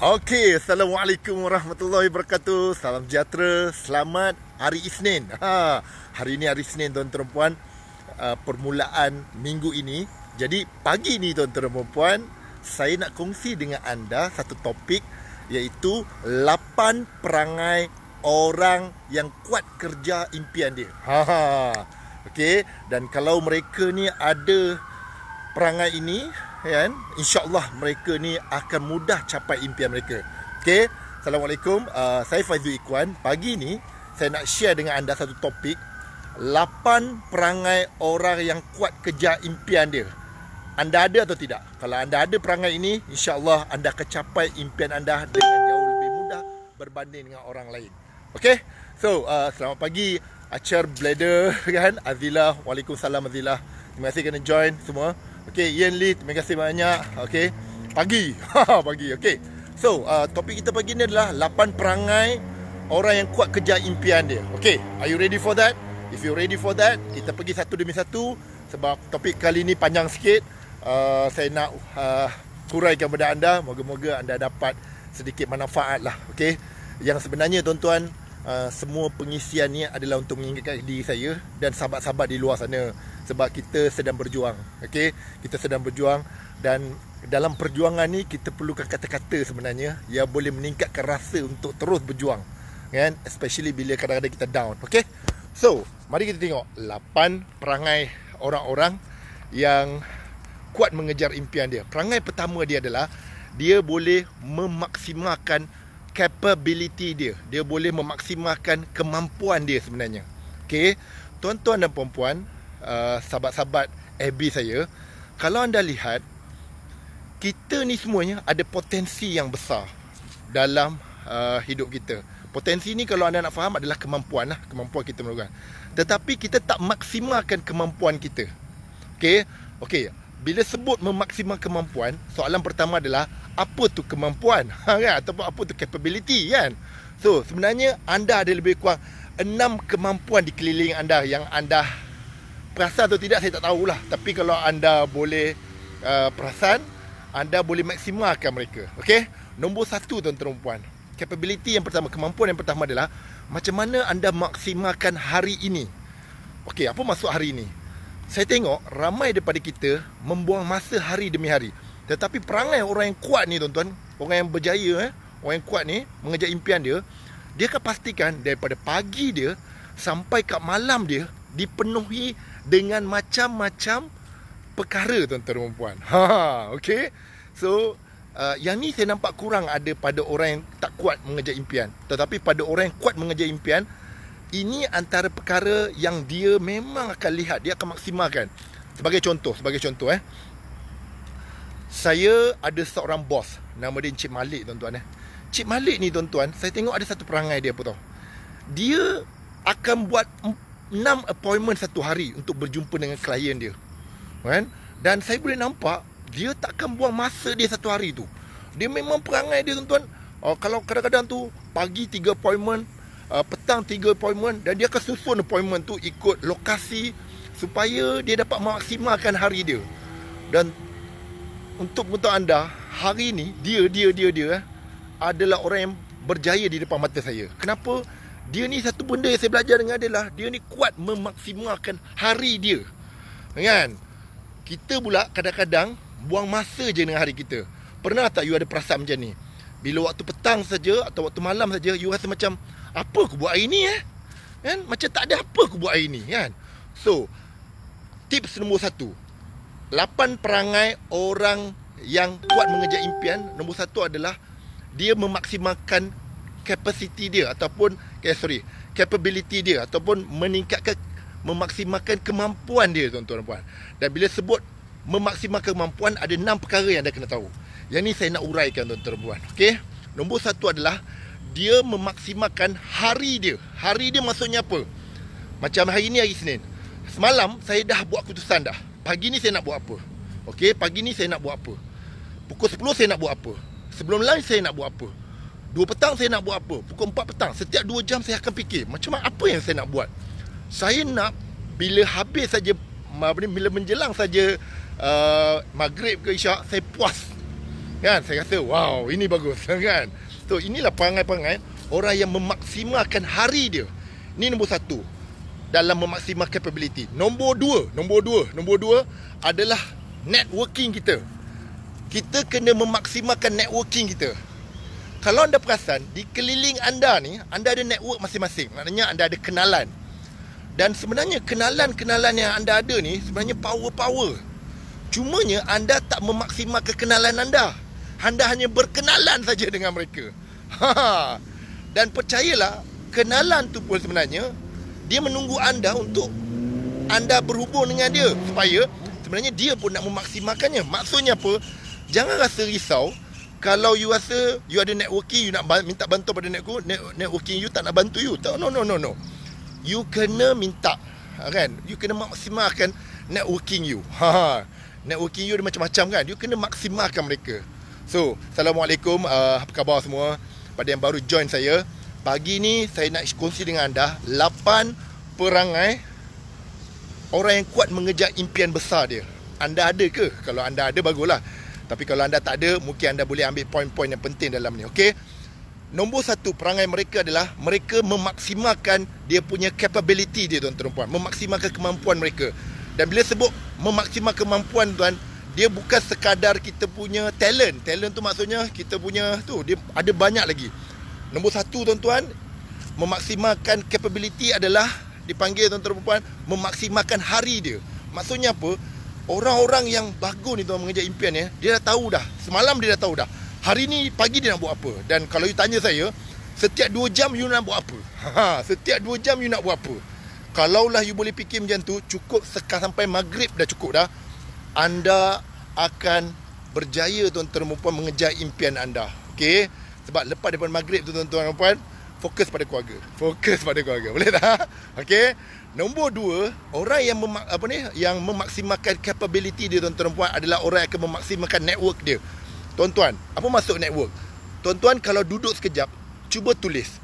Okey, Assalamualaikum Warahmatullahi Wabarakatuh Salam sejahtera, selamat hari Isnin ha, Hari ini hari Isnin tuan-tuan puan uh, Permulaan minggu ini Jadi pagi ini tuan-tuan puan Saya nak kongsi dengan anda satu topik Iaitu 8 perangai orang yang kuat kerja impian dia ha, ha. Okey, dan kalau mereka ni ada perangai ini Ya kan insyaallah mereka ni akan mudah capai impian mereka Okay, assalamualaikum uh, saya Faizul Ikwan pagi ni saya nak share dengan anda satu topik 8 perangai orang yang kuat kejar impian dia anda ada atau tidak kalau anda ada perangai ini insyaallah anda akan capai impian anda dengan jauh lebih mudah berbanding dengan orang lain Okay. so uh, selamat pagi Acer Blader kan Azila Waalaikumsalam Azila terima kasih kerana join semua Okay, Ian Lee, terima kasih banyak. Okay, Pagi. pagi. Okay, So, uh, topik kita pagi ni adalah 8 perangai orang yang kuat kerja impian dia. Okay, are you ready for that? If you ready for that, kita pergi satu demi satu sebab topik kali ni panjang sikit. Uh, saya nak uh, kuraikan kepada anda. Moga-moga anda dapat sedikit manfaat lah. Okay, Yang sebenarnya tuan-tuan, uh, semua pengisian ni adalah untuk mengingatkan diri saya dan sahabat-sahabat di luar sana sebab kita sedang berjuang okay? kita sedang berjuang dan dalam perjuangan ni kita perlukan kata-kata sebenarnya yang boleh meningkatkan rasa untuk terus berjuang kan especially bila kadang-kadang kita down okay? so mari kita tengok 8 perangai orang-orang yang kuat mengejar impian dia perangai pertama dia adalah dia boleh memaksimalkan capability dia dia boleh memaksimalkan kemampuan dia sebenarnya Okay? tuan-tuan dan puan-puan Uh, sahabat-sahabat FB saya kalau anda lihat kita ni semuanya ada potensi yang besar dalam uh, hidup kita potensi ni kalau anda nak faham adalah kemampuan lah kemampuan kita melakukan tetapi kita tak maksimalkan kemampuan kita Okay, okay. bila sebut memaksimal kemampuan soalan pertama adalah apa tu kemampuan ha, kan? ataupun apa tu capability kan so sebenarnya anda ada lebih kurang enam kemampuan di keliling anda yang anda perasan atau tidak saya tak tahulah tapi kalau anda boleh uh, perasan anda boleh maksimalkan mereka okey nombor satu tuan tuan puan capability yang pertama kemampuan yang pertama adalah macam mana anda maksimalkan hari ini okey apa maksud hari ini saya tengok ramai daripada kita membuang masa hari demi hari tetapi perangai orang yang kuat ni tuan-tuan Orang yang berjaya eh, Orang yang kuat ni Mengejar impian dia Dia akan pastikan Daripada pagi dia Sampai kat malam dia Dipenuhi dengan macam-macam perkara tuan-tuan dan puan. Ha, okey. So, uh, yang ni saya nampak kurang ada pada orang yang tak kuat mengejar impian. Tetapi pada orang yang kuat mengejar impian, ini antara perkara yang dia memang akan lihat, dia akan maksimalkan. Sebagai contoh, sebagai contoh eh. Saya ada seorang bos, nama dia Encik Malik tuan-tuan eh. Cik Malik ni tuan-tuan, saya tengok ada satu perangai dia apa tau. Dia akan buat 6 appointment satu hari untuk berjumpa dengan klien dia. Kan? Dan saya boleh nampak dia takkan buang masa dia satu hari tu. Dia memang perangai dia tuan-tuan. Uh, kalau kadang-kadang tu pagi 3 appointment, uh, petang 3 appointment dan dia akan susun appointment tu ikut lokasi supaya dia dapat maksimalkan hari dia. Dan untuk untuk anda, hari ni dia dia dia dia, dia eh, adalah orang yang berjaya di depan mata saya. Kenapa? Kenapa? dia ni satu benda yang saya belajar dengan dia lah dia ni kuat memaksimalkan hari dia kan kita pula kadang-kadang buang masa je dengan hari kita pernah tak you ada perasaan macam ni bila waktu petang saja atau waktu malam saja you rasa macam apa aku buat hari ni eh kan macam tak ada apa aku buat hari ni kan so tips nombor satu lapan perangai orang yang kuat mengejar impian nombor satu adalah dia memaksimalkan capacity dia ataupun eh, sorry, capability dia ataupun meningkatkan memaksimalkan kemampuan dia tuan-tuan dan puan. Dan bila sebut memaksimalkan kemampuan ada enam perkara yang anda kena tahu. Yang ni saya nak uraikan tuan-tuan dan puan. Okey. Nombor satu adalah dia memaksimalkan hari dia. Hari dia maksudnya apa? Macam hari ni hari Senin. Semalam saya dah buat keputusan dah. Pagi ni saya nak buat apa? Okey, pagi ni saya nak buat apa? Pukul 10 saya nak buat apa? Sebelum lunch saya nak buat apa? 2 petang saya nak buat apa Pukul 4 petang Setiap 2 jam saya akan fikir Macam mana apa yang saya nak buat Saya nak Bila habis saja Bila menjelang saja uh, Maghrib ke Isyak Saya puas Kan Saya rasa wow Ini bagus Kan So inilah perangai-perangai Orang yang memaksimalkan hari dia Ini nombor satu Dalam memaksimalkan capability Nombor dua Nombor dua Nombor dua Adalah Networking kita Kita kena memaksimalkan networking kita kalau anda perasan di keliling anda ni anda ada network masing-masing maknanya anda ada kenalan dan sebenarnya kenalan-kenalan yang anda ada ni sebenarnya power-power cumanya anda tak memaksimalkan kekenalan anda anda hanya berkenalan saja dengan mereka Ha-ha. dan percayalah kenalan tu pun sebenarnya dia menunggu anda untuk anda berhubung dengan dia supaya sebenarnya dia pun nak memaksimalkannya maksudnya apa jangan rasa risau kalau you rasa you ada networking you nak minta bantu pada netku networking you tak nak bantu you tak no no no no you kena minta ha, kan you kena maksimalkan networking you ha, ha networking you ada macam-macam kan you kena maksimalkan mereka so assalamualaikum uh, apa khabar semua pada yang baru join saya pagi ni saya nak kongsi dengan anda Lapan perangai orang yang kuat mengejar impian besar dia anda ada ke kalau anda ada baguslah tapi kalau anda tak ada, mungkin anda boleh ambil poin-poin yang penting dalam ni. Okey? Nombor satu perangai mereka adalah mereka memaksimalkan dia punya capability dia tuan-tuan dan puan. Memaksimalkan kemampuan mereka. Dan bila sebut memaksimalkan kemampuan tuan, dia bukan sekadar kita punya talent. Talent tu maksudnya kita punya tu, dia ada banyak lagi. Nombor satu tuan-tuan, memaksimalkan capability adalah dipanggil tuan-tuan dan puan, memaksimalkan hari dia. Maksudnya apa? Orang-orang yang bagus ni tuan mengejar impian ya, dia dah tahu dah. Semalam dia dah tahu dah. Hari ni pagi dia nak buat apa? Dan kalau you tanya saya, setiap 2 jam you nak buat apa? Ha, setiap 2 jam you nak buat apa? Kalaulah you boleh fikir macam tu, cukup sekarang sampai maghrib dah cukup dah. Anda akan berjaya tuan-tuan dan mengejar impian anda. Okey? Sebab lepas daripada maghrib tu tuan-tuan dan puan, fokus pada keluarga. Fokus pada keluarga. Boleh tak? Okey. Nombor dua, orang yang memak, apa ni yang memaksimalkan capability dia tuan-tuan dan puan adalah orang yang akan memaksimalkan network dia. Tuan-tuan, apa maksud network? Tuan-tuan kalau duduk sekejap, cuba tulis.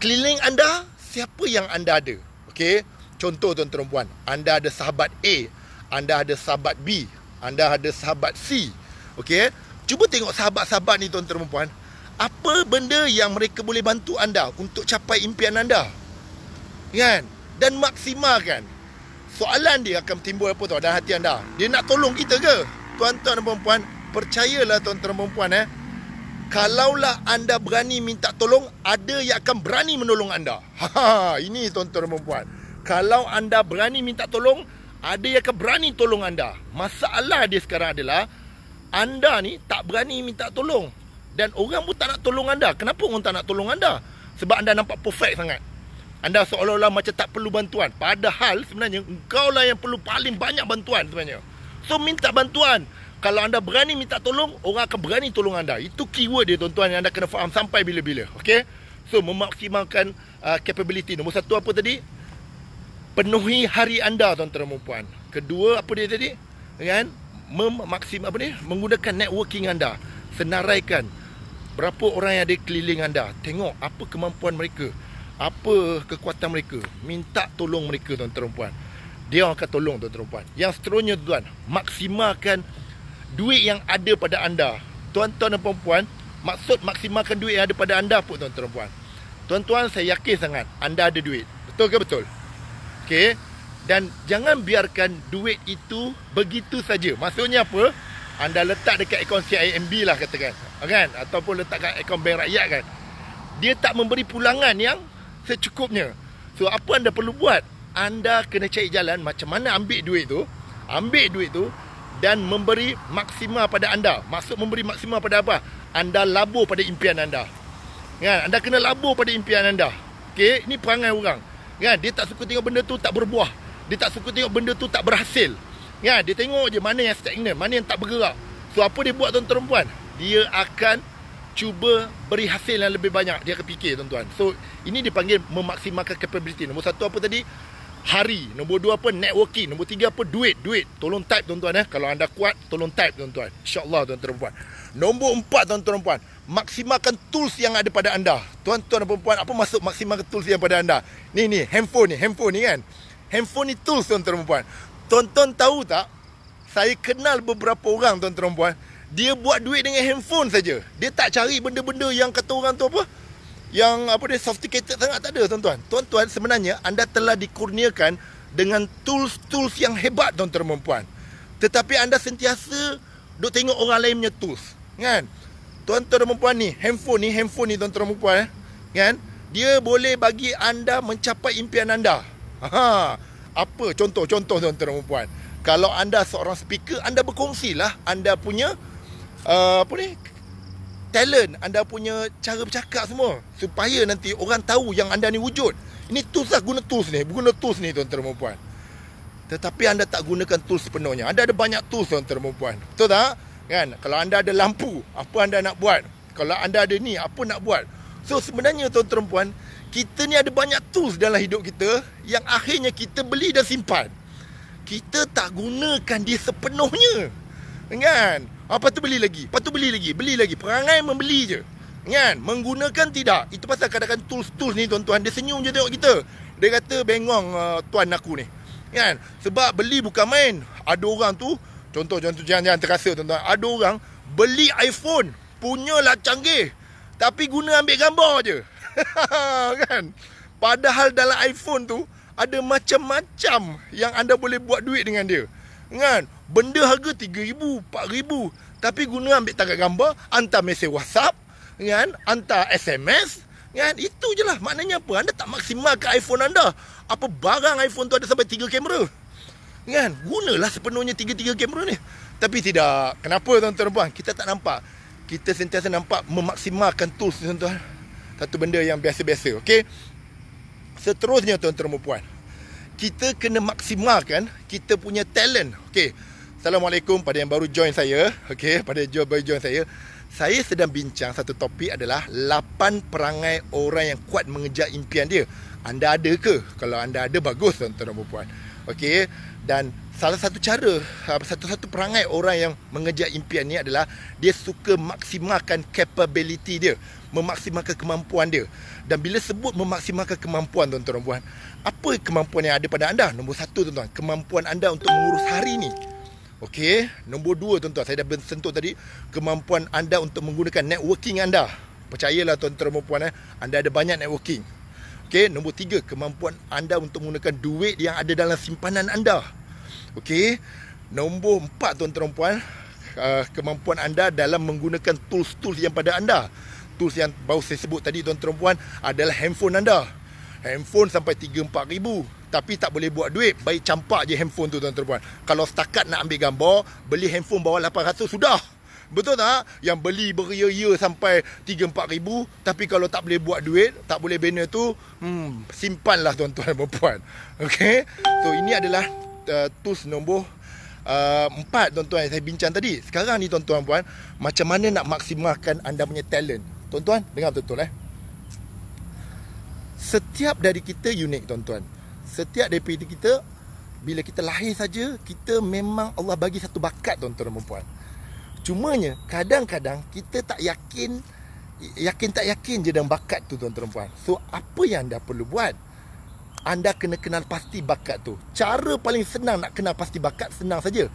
Keliling anda, siapa yang anda ada? Okey. Contoh tuan-tuan dan puan, anda ada sahabat A, anda ada sahabat B, anda ada sahabat C. Okey. Cuba tengok sahabat-sahabat ni tuan-tuan dan puan apa benda yang mereka boleh bantu anda untuk capai impian anda kan dan maksimalkan soalan dia akan timbul apa tu dalam hati anda dia nak tolong kita ke tuan-tuan dan puan percayalah tuan-tuan dan puan eh kalaulah anda berani minta tolong ada yang akan berani menolong anda ha ini tuan-tuan dan puan kalau anda berani minta tolong ada yang akan berani tolong anda masalah dia sekarang adalah anda ni tak berani minta tolong dan orang pun tak nak tolong anda Kenapa orang tak nak tolong anda Sebab anda nampak perfect sangat Anda seolah-olah macam tak perlu bantuan Padahal sebenarnya Engkau lah yang perlu paling banyak bantuan sebenarnya So minta bantuan Kalau anda berani minta tolong Orang akan berani tolong anda Itu keyword dia tuan-tuan Yang anda kena faham sampai bila-bila Okay So memaksimalkan uh, capability Nombor satu apa tadi Penuhi hari anda tuan-tuan dan puan Kedua apa dia tadi Kan Memaksim apa ni Menggunakan networking anda Senaraikan berapa orang yang ada keliling anda tengok apa kemampuan mereka apa kekuatan mereka minta tolong mereka tuan tuan puan dia orang akan tolong tuan tuan puan yang seterusnya tuan maksimalkan duit yang ada pada anda tuan tuan dan puan puan maksud maksimalkan duit yang ada pada anda pun tuan tuan puan tuan tuan saya yakin sangat anda ada duit betul ke betul Okay. dan jangan biarkan duit itu begitu saja maksudnya apa anda letak dekat akaun CIMB lah katakan Kan? kan ataupun letak kat akaun bank rakyat kan dia tak memberi pulangan yang secukupnya so apa anda perlu buat anda kena cari jalan macam mana ambil duit tu ambil duit tu dan memberi maksima pada anda maksud memberi maksima pada apa anda labur pada impian anda kan anda kena labur pada impian anda Okay, ini perangai orang kan dia tak suka tengok benda tu tak berbuah dia tak suka tengok benda tu tak berhasil kan dia tengok je mana yang stagnan mana yang tak bergerak so apa dia buat tuan-tuan dan puan dia akan cuba beri hasil yang lebih banyak dia akan fikir tuan-tuan so ini dipanggil memaksimalkan capability nombor satu apa tadi hari nombor dua apa networking nombor tiga apa duit duit tolong type tuan-tuan eh kalau anda kuat tolong type tuan-tuan insyaallah tuan-tuan perempuan nombor empat tuan-tuan perempuan maksimalkan tools yang ada pada anda tuan-tuan dan perempuan apa maksud maksimalkan tools yang pada anda ni ni handphone ni handphone ni kan handphone ni tools tuan-tuan perempuan tuan-tuan tahu tak saya kenal beberapa orang tuan-tuan perempuan -tuan, dia buat duit dengan handphone saja. Dia tak cari benda-benda yang kata orang tu apa? Yang apa dia sophisticated sangat tak ada tuan-tuan. Tuan-tuan sebenarnya anda telah dikurniakan dengan tools-tools yang hebat tuan-tuan dan puan Tetapi anda sentiasa duk tengok orang lain punya tools, kan? Tuan-tuan dan puan ni, handphone ni, handphone ni tuan-tuan dan puan eh? kan? Dia boleh bagi anda mencapai impian anda. Ha. Apa contoh-contoh tuan-tuan dan puan Kalau anda seorang speaker, anda berkongsilah anda punya uh, apa ni talent anda punya cara bercakap semua supaya nanti orang tahu yang anda ni wujud ini tools lah guna tools ni guna tools ni tuan-tuan dan puan tetapi anda tak gunakan tools sepenuhnya anda ada banyak tools tuan-tuan dan puan betul tak kan kalau anda ada lampu apa anda nak buat kalau anda ada ni apa nak buat so sebenarnya tuan-tuan dan puan kita ni ada banyak tools dalam hidup kita yang akhirnya kita beli dan simpan kita tak gunakan dia sepenuhnya kan apa ah, tu beli lagi? Apa tu beli lagi? Beli lagi. Perangai membeli je. Kan? Menggunakan tidak. Itu pasal kadang-kadang tools-tools ni tuan-tuan dia senyum je tengok kita. Dia kata bengong uh, tuan aku ni. Kan? Sebab beli bukan main. Ada orang tu contoh contoh jangan jangan terasa tuan-tuan. Ada orang beli iPhone punya lah canggih. Tapi guna ambil gambar je. kan? Padahal dalam iPhone tu ada macam-macam yang anda boleh buat duit dengan dia kan benda harga 3000 4000 tapi guna ambil tangkap gambar hantar mesej WhatsApp kan hantar SMS kan itu je lah. maknanya apa anda tak ke iPhone anda apa barang iPhone tu ada sampai tiga kamera kan gunalah sepenuhnya tiga tiga kamera ni tapi tidak kenapa tuan-tuan puan kita tak nampak kita sentiasa nampak memaksimalkan tools tuan-tuan satu benda yang biasa-biasa okey seterusnya tuan-tuan puan kita kena maksimalkan kita punya talent. Okey. Assalamualaikum pada yang baru join saya. Okey, pada yang baru join saya. Saya sedang bincang satu topik adalah lapan perangai orang yang kuat mengejar impian dia. Anda ada ke? Kalau anda ada bagus tuan-tuan dan puan. Okey. Dan salah satu cara satu-satu perangai orang yang mengejar impian ni adalah dia suka maksimalkan capability dia memaksimalkan kemampuan dia. Dan bila sebut memaksimalkan kemampuan tuan-tuan dan puan, apa kemampuan yang ada pada anda? Nombor satu tuan-tuan, kemampuan anda untuk mengurus hari ini. Okey, nombor dua tuan-tuan, saya dah bersentuh tadi, kemampuan anda untuk menggunakan networking anda. Percayalah tuan-tuan dan puan, eh, anda ada banyak networking. Okey, nombor tiga, kemampuan anda untuk menggunakan duit yang ada dalam simpanan anda. Okey, nombor empat tuan-tuan dan puan, eh, kemampuan anda dalam menggunakan tools-tools yang pada anda tools yang baru saya sebut tadi tuan perempuan adalah handphone anda. Handphone sampai 3-4 ribu tapi tak boleh buat duit baik campak je handphone tu tuan-tuan puan kalau setakat nak ambil gambar beli handphone bawah 800 sudah betul tak yang beli beria-ia sampai 3-4 ribu tapi kalau tak boleh buat duit tak boleh bina tu hmm, simpanlah tuan-tuan dan puan ok so ini adalah uh, tools nombor uh, 4 tuan-tuan yang saya bincang tadi sekarang ni tuan-tuan puan macam mana nak maksimalkan anda punya talent Tuan-tuan, dengar betul-betul eh. Setiap dari kita unik, tuan-tuan. Setiap daripada kita, bila kita lahir saja, kita memang Allah bagi satu bakat, tuan-tuan dan perempuan. Cumanya, kadang-kadang kita tak yakin, yakin tak yakin je dengan bakat tu, tuan-tuan dan perempuan. So, apa yang anda perlu buat? Anda kena kenal pasti bakat tu. Cara paling senang nak kenal pasti bakat, senang saja.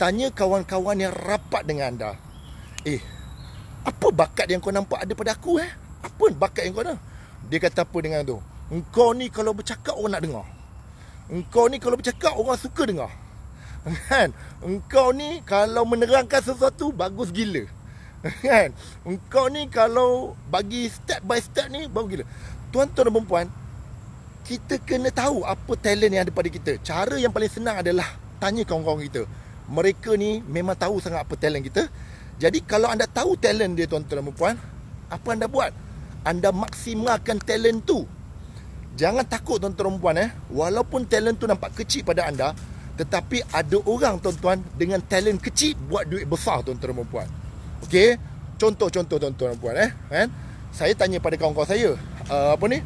Tanya kawan-kawan yang rapat dengan anda. Eh, apa bakat yang kau nampak ada pada aku eh? Apa bakat yang kau ada? Dia kata apa dengan tu? Engkau ni kalau bercakap orang nak dengar. Engkau ni kalau bercakap orang suka dengar. Kan? Engkau ni kalau menerangkan sesuatu bagus gila. Kan? Engkau ni kalau bagi step by step ni bagus gila. Tuan-tuan dan perempuan, kita kena tahu apa talent yang ada pada kita. Cara yang paling senang adalah tanya kawan-kawan kita. Mereka ni memang tahu sangat apa talent kita. Jadi kalau anda tahu talent dia tuan-tuan dan puan Apa anda buat? Anda maksimalkan talent tu Jangan takut tuan-tuan dan puan eh Walaupun talent tu nampak kecil pada anda Tetapi ada orang tuan-tuan Dengan talent kecil buat duit besar tuan-tuan dan puan Okay Contoh-contoh tuan-tuan dan puan eh kan? Saya tanya pada kawan-kawan saya uh, Apa ni?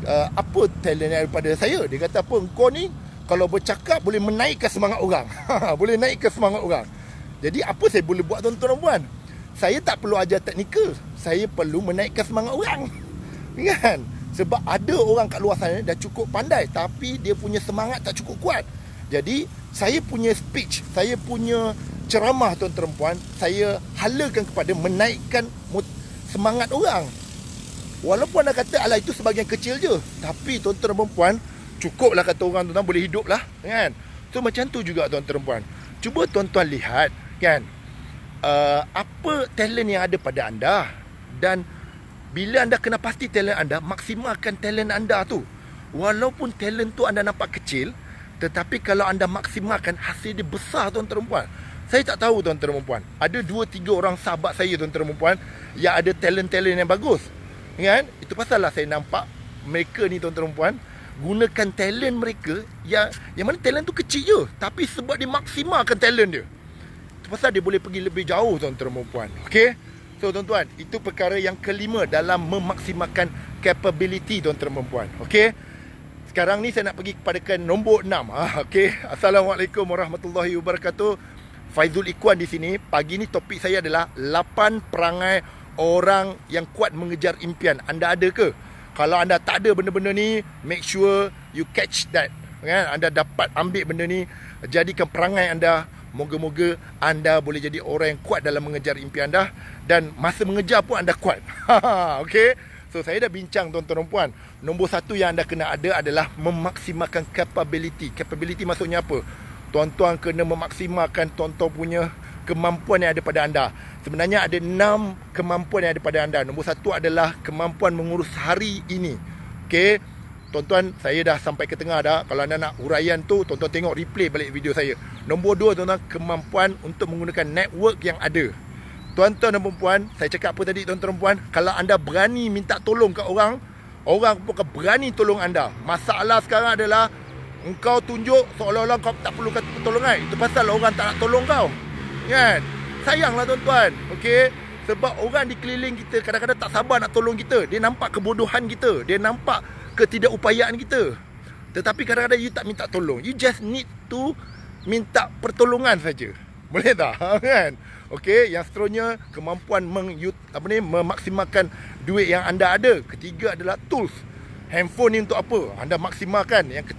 Uh, apa talent daripada saya? Dia kata apa? Kau ni kalau bercakap boleh menaikkan semangat orang Boleh naikkan semangat orang jadi apa saya boleh buat tuan-tuan dan puan? Saya tak perlu ajar teknikal. Saya perlu menaikkan semangat orang. Kan? Sebab ada orang kat luar sana dah cukup pandai tapi dia punya semangat tak cukup kuat. Jadi saya punya speech, saya punya ceramah tuan-tuan dan puan, saya halakan kepada menaikkan semangat orang. Walaupun anda kata ala itu sebagian kecil je Tapi tuan-tuan dan puan Cukuplah kata orang tuan-tuan boleh hidup lah kan? So macam tu juga tuan-tuan Cuba tuan-tuan lihat kan uh, apa talent yang ada pada anda dan bila anda kena pasti talent anda maksimalkan talent anda tu walaupun talent tu anda nampak kecil tetapi kalau anda maksimalkan hasil dia besar tuan tuan saya tak tahu tuan tuan ada 2 3 orang sahabat saya tuan tuan yang ada talent-talent yang bagus kan itu pasal lah saya nampak mereka ni tuan tuan gunakan talent mereka yang yang mana talent tu kecil je tapi sebab dia maksimalkan talent dia pasal dia boleh pergi lebih jauh tuan-tuan dan puan. Okey? So tuan-tuan, itu perkara yang kelima dalam memaksimalkan capability tuan-tuan dan puan. Okey? Sekarang ni saya nak pergi kepada ke nombor enam, Ah, okey. Assalamualaikum warahmatullahi wabarakatuh. Faizul Ikwan di sini. Pagi ni topik saya adalah lapan perangai orang yang kuat mengejar impian. Anda ada ke? Kalau anda tak ada benda-benda ni, make sure you catch that. Kan? Anda dapat ambil benda ni, jadikan perangai anda Moga-moga anda boleh jadi orang yang kuat dalam mengejar impian anda dan masa mengejar pun anda kuat. okay? So saya dah bincang tuan-tuan dan puan. Nombor satu yang anda kena ada adalah memaksimalkan capability. Capability maksudnya apa? Tuan-tuan kena memaksimalkan tuan-tuan punya kemampuan yang ada pada anda. Sebenarnya ada enam kemampuan yang ada pada anda. Nombor satu adalah kemampuan mengurus hari ini. Okay? tuan-tuan saya dah sampai ke tengah dah kalau anda nak huraian tu tuan-tuan tengok replay balik video saya nombor dua tuan-tuan kemampuan untuk menggunakan network yang ada tuan-tuan dan perempuan saya cakap apa tadi tuan-tuan perempuan kalau anda berani minta tolong ke orang orang pun akan berani tolong anda masalah sekarang adalah engkau tunjuk seolah-olah kau tak perlu pertolongan itu pasal orang tak nak tolong kau kan sayanglah tuan-tuan okey sebab orang dikeliling kita kadang-kadang tak sabar nak tolong kita dia nampak kebodohan kita dia nampak ketidakupayaan kita. Tetapi kadang-kadang you tak minta tolong. You just need to minta pertolongan saja. Boleh tak? kan? Okey, yang seterusnya kemampuan meng apa ni memaksimalkan duit yang anda ada. Ketiga adalah tools. Handphone ni untuk apa? Anda maksimalkan yang ke,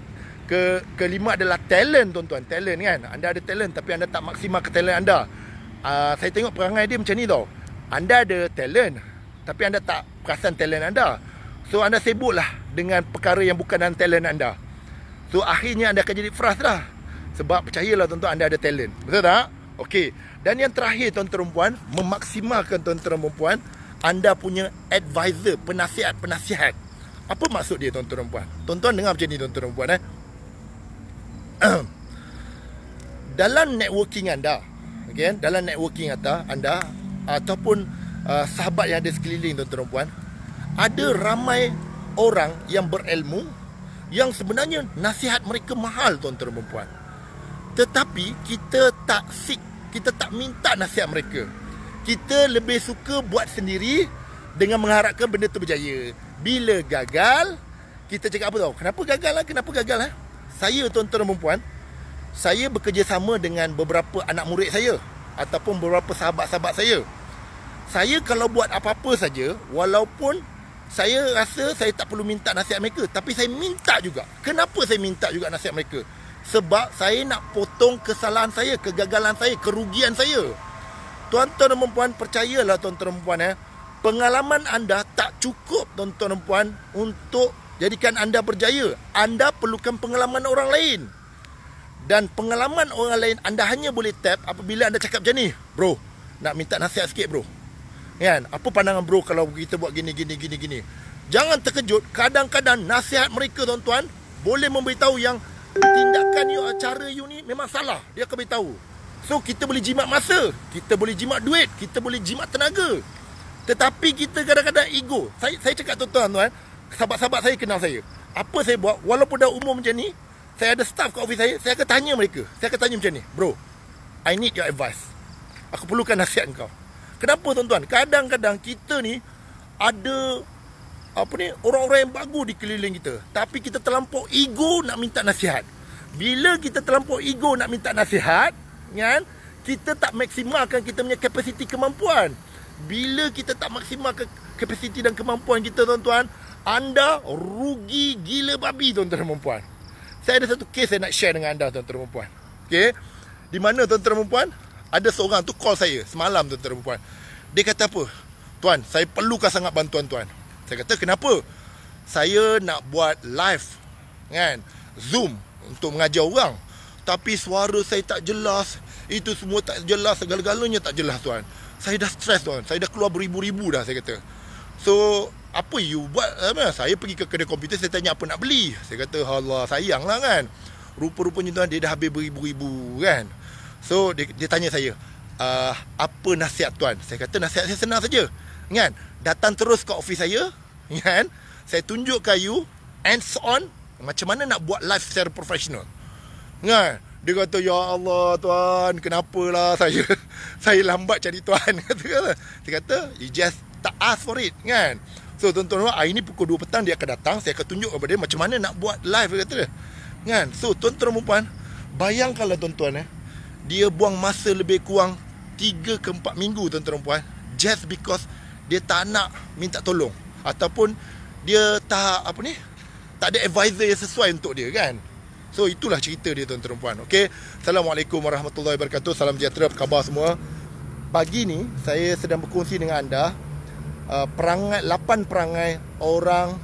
ke kelima adalah talent tuan-tuan. Talent kan? Anda ada talent tapi anda tak ke talent anda. Uh, saya tengok perangai dia macam ni tau. Anda ada talent tapi anda tak perasan talent anda. So anda sibuklah dengan perkara yang bukan dalam talent anda So akhirnya anda akan jadi frust lah Sebab percayalah tuan-tuan anda ada talent Betul tak? Okey. Dan yang terakhir tuan-tuan perempuan Memaksimalkan tuan-tuan perempuan Anda punya advisor, penasihat-penasihat Apa maksud dia tuan-tuan perempuan? Tuan-tuan dengar macam ni tuan-tuan perempuan eh. eh Dalam networking anda okay? Dalam networking anda, anda Ataupun uh, sahabat yang ada sekeliling tuan-tuan perempuan Ada ramai orang yang berilmu yang sebenarnya nasihat mereka mahal tuan-tuan dan puan Tetapi kita tak seek, kita tak minta nasihat mereka. Kita lebih suka buat sendiri dengan mengharapkan benda tu berjaya. Bila gagal, kita cakap apa tau? Kenapa gagal lah? Kenapa gagal lah? Saya tuan-tuan dan puan saya bekerjasama dengan beberapa anak murid saya ataupun beberapa sahabat-sahabat saya. Saya kalau buat apa-apa saja, walaupun saya rasa saya tak perlu minta nasihat mereka tapi saya minta juga kenapa saya minta juga nasihat mereka sebab saya nak potong kesalahan saya kegagalan saya kerugian saya tuan-tuan dan puan-puan percayalah tuan-tuan dan puan ya eh. pengalaman anda tak cukup tuan-tuan dan puan untuk jadikan anda berjaya anda perlukan pengalaman orang lain dan pengalaman orang lain anda hanya boleh tap apabila anda cakap macam ni bro nak minta nasihat sikit bro kan apa pandangan bro kalau kita buat gini gini gini gini jangan terkejut kadang-kadang nasihat mereka tuan-tuan boleh memberitahu yang tindakan you cara you ni memang salah dia akan beritahu so kita boleh jimat masa kita boleh jimat duit kita boleh jimat tenaga tetapi kita kadang-kadang ego saya saya cakap tuan-tuan sahabat-sahabat saya kenal saya apa saya buat walaupun dah umur macam ni saya ada staff kat ofis saya saya akan tanya mereka saya akan tanya macam ni bro i need your advice aku perlukan nasihat kau Kenapa tuan-tuan? Kadang-kadang kita ni ada apa ni orang-orang yang bagus di keliling kita. Tapi kita terlampau ego nak minta nasihat. Bila kita terlampau ego nak minta nasihat, kan? Kita tak maksimalkan kita punya kapasiti kemampuan. Bila kita tak maksimalkan kapasiti dan kemampuan kita tuan-tuan, anda rugi gila babi tuan-tuan dan puan. Saya ada satu kes saya nak share dengan anda tuan-tuan dan puan. Okey. Di mana tuan-tuan dan puan? Ada seorang tu call saya semalam tu tuan puan. Dia kata apa? Tuan, saya perlukan sangat bantuan tuan. Saya kata, kenapa? Saya nak buat live kan, Zoom untuk mengajar orang. Tapi suara saya tak jelas. Itu semua tak jelas, segala-galanya tak jelas tuan. Saya dah stres tuan. Saya dah keluar beribu-ribu dah saya kata. So, apa you buat? Saya pergi ke kedai komputer, saya tanya apa nak beli. Saya kata, Allah sayanglah kan. Rupa-rupanya tuan, dia dah habis beribu-ribu kan. So dia, dia tanya saya uh, Apa nasihat tuan? Saya kata nasihat saya senang saja kan? Datang terus ke ofis saya kan? Saya tunjuk kayu And so on Macam mana nak buat life secara professional kan? Dia kata Ya Allah tuan kenapa lah saya Saya lambat cari tuan kata, Saya kata You just tak ask for it kan? So tuan-tuan hari ni pukul 2 petang dia akan datang Saya akan tunjuk kepada dia macam mana nak buat live kata dia. Kan? So tuan-tuan Bayangkanlah tuan-tuan eh, dia buang masa lebih kurang 3 ke 4 minggu tuan-tuan dan puan just because dia tak nak minta tolong ataupun dia tak apa ni tak ada advisor yang sesuai untuk dia kan so itulah cerita dia tuan-tuan puan okey assalamualaikum warahmatullahi wabarakatuh salam sejahtera apa khabar semua pagi ni saya sedang berkongsi dengan anda uh, perangai 8 perangai orang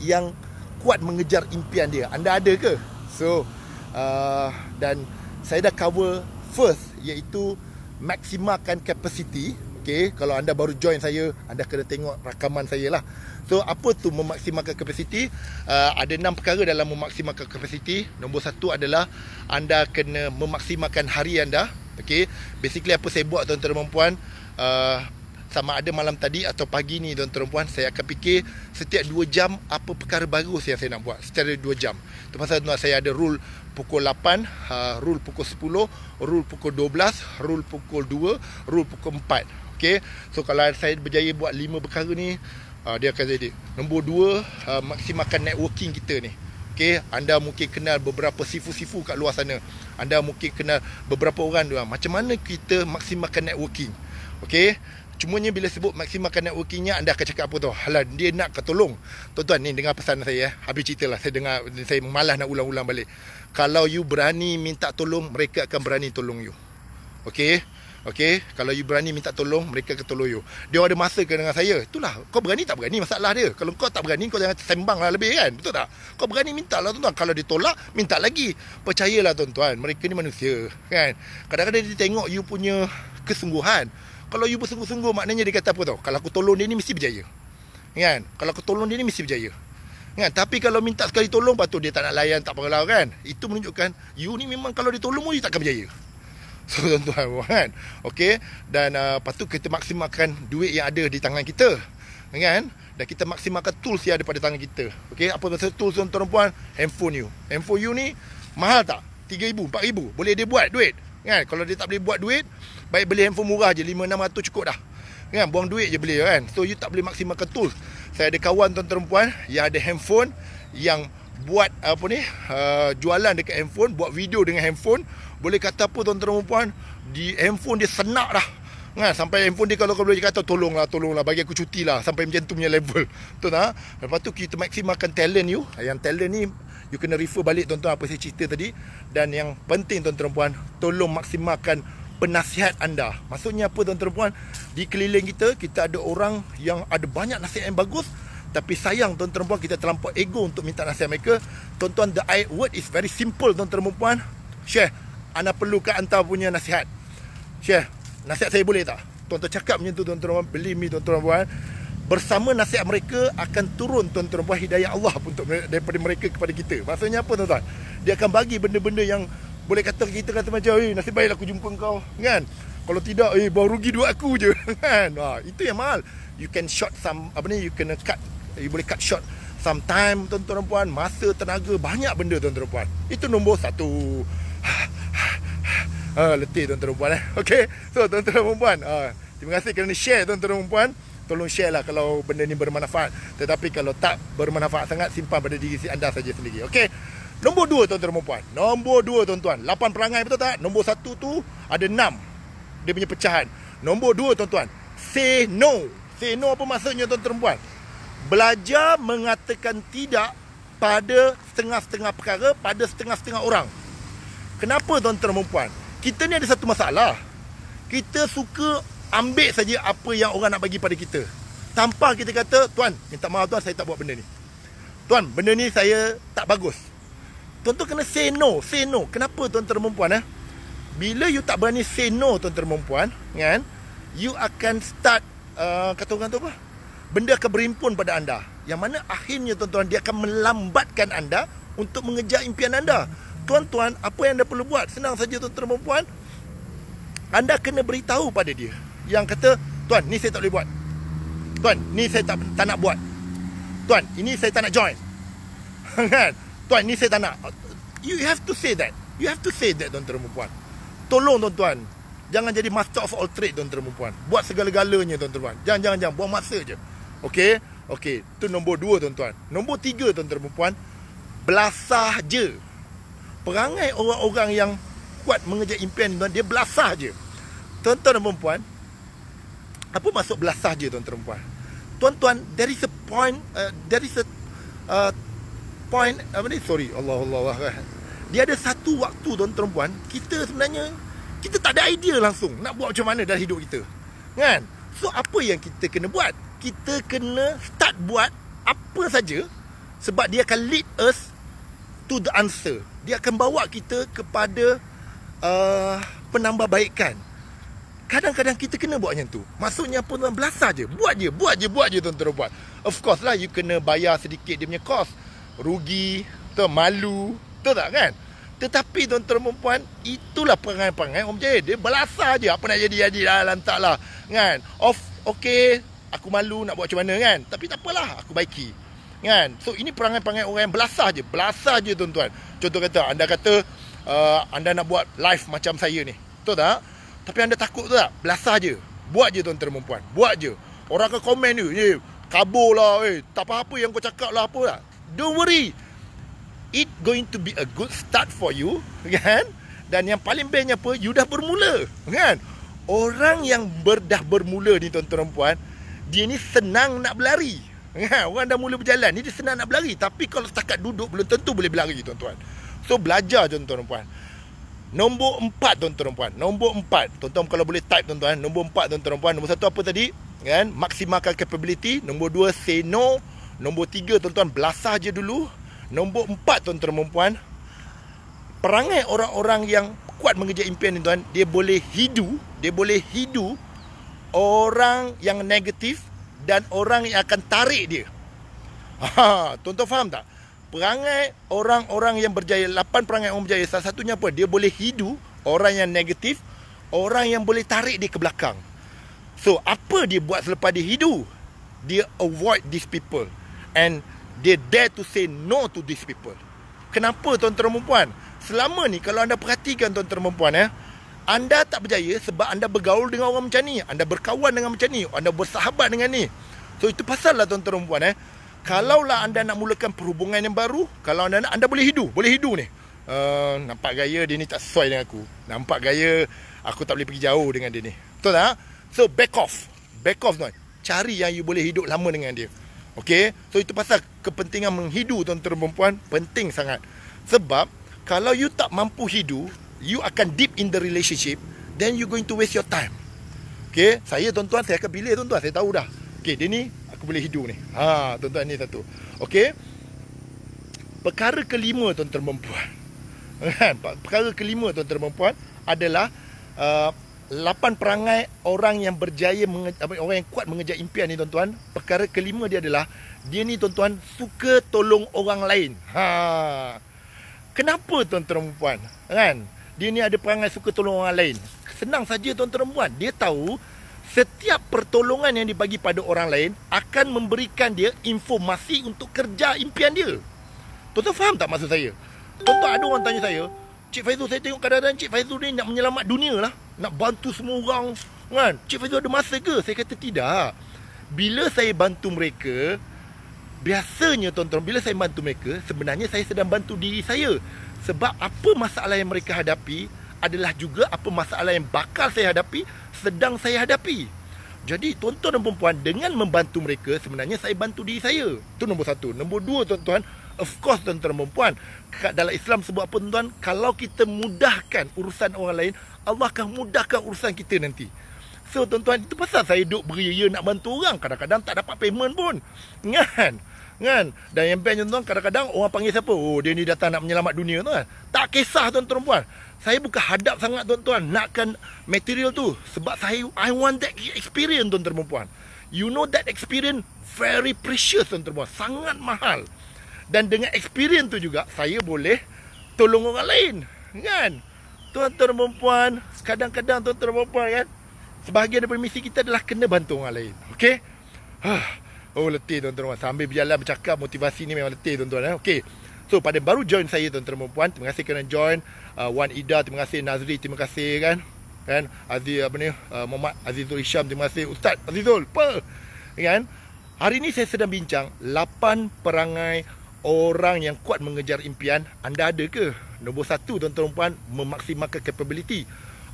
yang kuat mengejar impian dia anda ada ke so uh, dan saya dah cover first iaitu maksimakan capacity Okay, kalau anda baru join saya, anda kena tengok rakaman saya lah. So, apa tu memaksimakan capacity? Uh, ada enam perkara dalam memaksimakan capacity. Nombor satu adalah anda kena memaksimakan hari anda. Okay, basically apa saya buat tuan-tuan dan perempuan, uh, sama ada malam tadi atau pagi ni tuan-tuan dan perempuan, saya akan fikir setiap dua jam apa perkara bagus yang saya nak buat. Setiap dua jam. Itu pasal tuan saya ada rule pukul 8, uh, ha, rule pukul 10, rule pukul 12, rule pukul 2, rule pukul 4. Okey. So kalau saya berjaya buat lima perkara ni, ha, dia akan jadi. Nombor 2, uh, ha, networking kita ni. Okey, anda mungkin kenal beberapa sifu-sifu kat luar sana. Anda mungkin kenal beberapa orang tu. Macam mana kita maksimalkan networking? Okey. Cumanya bila sebut maksimalkan networkingnya anda akan cakap apa tu? Halal dia nak ketolong. Tuan-tuan ni dengar pesan saya eh. Habis cerita lah. Saya dengar saya malas nak ulang-ulang balik. Kalau you berani minta tolong, mereka akan berani tolong you. Okey? Okey, kalau you berani minta tolong, mereka akan tolong you. Dia ada masa ke dengan saya? Itulah, kau berani tak berani masalah dia. Kalau kau tak berani, kau jangan sembang lah lebih kan? Betul tak? Kau berani minta lah tuan-tuan. Kalau ditolak, minta lagi. Percayalah tuan-tuan, mereka ni manusia kan? Kadang-kadang dia tengok you punya kesungguhan kalau you bersungguh-sungguh maknanya dia kata apa tau kalau aku tolong dia ni mesti berjaya kan kalau aku tolong dia ni mesti berjaya kan tapi kalau minta sekali tolong patut dia tak nak layan tak apalah kan itu menunjukkan you ni memang kalau ditolong you takkan berjaya so tuan-tuan kan okey dan uh, patut kita maksimalkan duit yang ada di tangan kita kan dan kita maksimalkan tools yang ada pada tangan kita okay. apa maksud tools tuan-tuan handphone you handphone you ni mahal tak 3000 4000 boleh dia buat duit kan kalau dia tak boleh buat duit baik beli handphone murah je 5600 cukup dah kan buang duit je beli kan so you tak boleh maksimalkan tool saya ada kawan tuan perempuan yang ada handphone yang buat apa ni uh, jualan dekat handphone buat video dengan handphone boleh kata apa tuan perempuan di handphone dia senak dah Nah, kan? sampai handphone dia kalau kau boleh kata tolonglah tolonglah bagi aku cuti lah sampai macam tu punya level. Betul tak? Lepas tu kita maksimalkan talent you. Yang talent ni you kena refer balik tuan-tuan apa saya cerita tadi dan yang penting tuan-tuan dan puan tolong maksimalkan penasihat anda. Maksudnya apa tuan-tuan dan puan? Di keliling kita kita ada orang yang ada banyak nasihat yang bagus tapi sayang tuan-tuan dan puan kita terlampau ego untuk minta nasihat mereka. Tuan-tuan the I word is very simple tuan-tuan dan puan. Share anda perlukan hantar punya nasihat. Share Nasihat saya boleh tak? Tuan-tuan cakap macam tu tuan-tuan Believe me tuan-tuan puan Bersama nasihat mereka akan turun tuan-tuan puan Hidayah Allah untuk daripada mereka kepada kita Maksudnya apa tuan-tuan? Dia akan bagi benda-benda yang boleh kata kita kata macam Eh nasib baiklah aku jumpa kau kan? Kalau tidak eh baru rugi dua aku je kan? Ha, itu yang mahal You can short some Apa ni you can cut You boleh cut short some time tuan-tuan puan Masa, tenaga, banyak benda tuan-tuan puan Itu nombor satu ha, ha, ha ha, letih tuan-tuan dan puan eh. Okay. So tuan-tuan dan puan ha, ah, Terima kasih kerana share tuan-tuan dan puan Tolong share lah kalau benda ni bermanfaat Tetapi kalau tak bermanfaat sangat Simpan pada diri anda saja sendiri Okay. Nombor dua tuan-tuan dan puan Nombor dua tuan-tuan Lapan perangai betul tak? Nombor satu tu ada enam Dia punya pecahan Nombor dua tuan-tuan Say no Say no apa maksudnya tuan-tuan dan puan Belajar mengatakan tidak pada setengah-setengah perkara, pada setengah-setengah orang. Kenapa tuan-tuan dan puan? kita ni ada satu masalah. Kita suka ambil saja apa yang orang nak bagi pada kita. Tanpa kita kata, tuan, minta maaf tuan saya tak buat benda ni. Tuan, benda ni saya tak bagus. Tuan tu kena say no, say no. Kenapa tuan tuan perempuan eh? Bila you tak berani say no tuan tuan perempuan, kan? You akan start uh, kata orang tu apa? Benda akan berimpun pada anda. Yang mana akhirnya tuan-tuan dia akan melambatkan anda untuk mengejar impian anda. Hmm tuan-tuan, apa yang anda perlu buat? Senang saja tuan-tuan dan puan. Anda kena beritahu pada dia yang kata, tuan, ni saya tak boleh buat. Tuan, ni saya tak tak nak buat. Tuan, ini saya tak nak join. Kan? tuan, ni saya tak nak. You have to say that. You have to say that tuan-tuan dan puan. Tolong tuan-tuan, jangan jadi master of all trade tuan-tuan dan puan. Buat segala-galanya tuan-tuan dan puan. Jangan jangan jangan buang masa je. Okay, okay. tu nombor dua tuan-tuan. Nombor tiga tuan-tuan dan puan, belasah je perangai orang-orang yang kuat mengejar impian tuan dia belasah je tuan-tuan dan perempuan apa maksud belasah je tuan-tuan dan puan tuan-tuan there is a point uh, there is a uh, point apa ni sorry Allah Allah, Allah. dia ada satu waktu tuan-tuan dan puan kita sebenarnya kita tak ada idea langsung nak buat macam mana dalam hidup kita kan so apa yang kita kena buat kita kena start buat apa saja sebab dia akan lead us to the answer dia akan bawa kita kepada uh, penambahbaikan. Kadang-kadang kita kena buat macam tu. Maksudnya apa tuan? Belasah je. Buat je. Buat je. Buat je tuan-tuan buat. Of course lah. You kena bayar sedikit dia punya cost. Rugi. Tuan malu. Tuan tak kan? Tetapi tuan-tuan perempuan. Itulah perangai-perangai orang berjaya. Dia belasah je. Apa nak jadi jadi lah. Lantak lah. Kan? Of. Okay. Aku malu nak buat macam mana kan? Tapi tak apalah. Aku baiki. Kan? So ini perangai-perangai orang yang belasah je. Belasah je tuan-tuan. Contoh kata anda kata uh, anda nak buat live macam saya ni. Betul tak? Tapi anda takut tu tak? Belasah je. Buat je tuan-tuan dan puan. Buat je. Orang akan komen tu. Eh, kabur lah. Eh, tak apa-apa yang kau cakap lah. Apa lah. Don't worry. It going to be a good start for you. Kan? Dan yang paling bestnya apa? You dah bermula. Kan? Orang yang berdah bermula ni tuan-tuan dan puan. Dia ni senang nak berlari. Kan? Orang dah mula berjalan ni dia senang nak berlari Tapi kalau setakat duduk belum tentu boleh berlari tuan-tuan So belajar tuan-tuan dan puan Nombor empat tuan-tuan dan puan Nombor empat Tuan-tuan kalau boleh type tuan-tuan Nombor empat tuan-tuan dan puan Nombor satu apa tadi kan? Maksimalkan capability Nombor dua say no Nombor tiga tuan-tuan belasah je dulu Nombor empat tuan-tuan dan puan Perangai orang-orang yang kuat mengejar impian tuan-tuan Dia boleh hidu Dia boleh hidu Orang yang negatif dan orang yang akan tarik dia. Ha, tuan-tuan faham tak? Perangai orang-orang yang berjaya, lapan perangai orang berjaya, salah satunya apa? Dia boleh hidu orang yang negatif, orang yang boleh tarik dia ke belakang. So, apa dia buat selepas dia hidu? Dia avoid these people. And they dare to say no to these people. Kenapa tuan-tuan dan Selama ni kalau anda perhatikan tuan-tuan dan eh, anda tak berjaya sebab anda bergaul dengan orang macam ni. Anda berkawan dengan macam ni. Anda bersahabat dengan ni. So itu pasal lah tuan-tuan dan puan eh. Kalaulah anda nak mulakan perhubungan yang baru. Kalau anda nak, anda boleh hidu. Boleh hidu ni. Uh, nampak gaya dia ni tak sesuai dengan aku. Nampak gaya aku tak boleh pergi jauh dengan dia ni. Betul tak? So back off. Back off tuan. Cari yang you boleh hidup lama dengan dia. Okay? So itu pasal kepentingan menghidu tuan-tuan dan puan. Penting sangat. Sebab kalau you tak mampu hidu, you akan deep in the relationship then you going to waste your time okay saya tuan-tuan saya akan pilih tuan-tuan saya tahu dah okay dia ni aku boleh hidup ni ha tuan-tuan ni satu okay perkara kelima tuan-tuan perempuan kan perkara kelima tuan-tuan perempuan adalah uh, lapan perangai orang yang berjaya menge- orang yang kuat mengejar impian ni tuan-tuan perkara kelima dia adalah dia ni tuan-tuan suka tolong orang lain ha Kenapa tuan-tuan perempuan? Kan? dia ni ada perangai suka tolong orang lain. Senang saja tuan-tuan buat. Dia tahu setiap pertolongan yang dibagi pada orang lain akan memberikan dia informasi untuk kerja impian dia. Tuan-tuan faham tak maksud saya? Tuan-tuan ada orang tanya saya, Cik Faizul saya tengok keadaan. Cik Faizul ni nak menyelamat dunia lah. Nak bantu semua orang. Kan? Cik Faizul ada masa ke? Saya kata tidak. Bila saya bantu mereka, biasanya tuan-tuan, bila saya bantu mereka, sebenarnya saya sedang bantu diri saya. Sebab apa masalah yang mereka hadapi adalah juga apa masalah yang bakal saya hadapi, sedang saya hadapi. Jadi tuan-tuan dan perempuan dengan membantu mereka sebenarnya saya bantu diri saya. Itu nombor satu. Nombor dua tuan-tuan, of course tuan-tuan dan perempuan. Dalam Islam sebut apa tuan-tuan? Kalau kita mudahkan urusan orang lain, Allah akan mudahkan urusan kita nanti. So tuan-tuan, itu pasal saya duduk beria nak bantu orang. Kadang-kadang tak dapat payment pun. Ngan kan dan yang best tuan kadang-kadang orang panggil siapa oh dia ni datang nak menyelamat dunia tu kan tak kisah tuan tuan puan saya bukan hadap sangat tuan-tuan nakkan material tu sebab saya I want that experience tuan tuan puan you know that experience very precious tuan tuan puan sangat mahal dan dengan experience tu juga saya boleh tolong orang lain kan tuan tuan puan kadang-kadang tuan tuan puan kan sebahagian daripada misi kita adalah kena bantu orang lain okey ha Oh letih tuan-tuan Sambil berjalan bercakap Motivasi ni memang letih tuan-tuan eh. Okay So pada baru join saya tuan-tuan dan puan Terima kasih kerana join uh, Wan Ida terima kasih Nazri terima kasih kan kan Aziz apa ni uh, Muhammad Azizul Isham terima kasih Ustaz Azizul apa kan hari ini saya sedang bincang 8 perangai orang yang kuat mengejar impian anda ada ke nombor 1 tuan-tuan dan puan memaksimalkan capability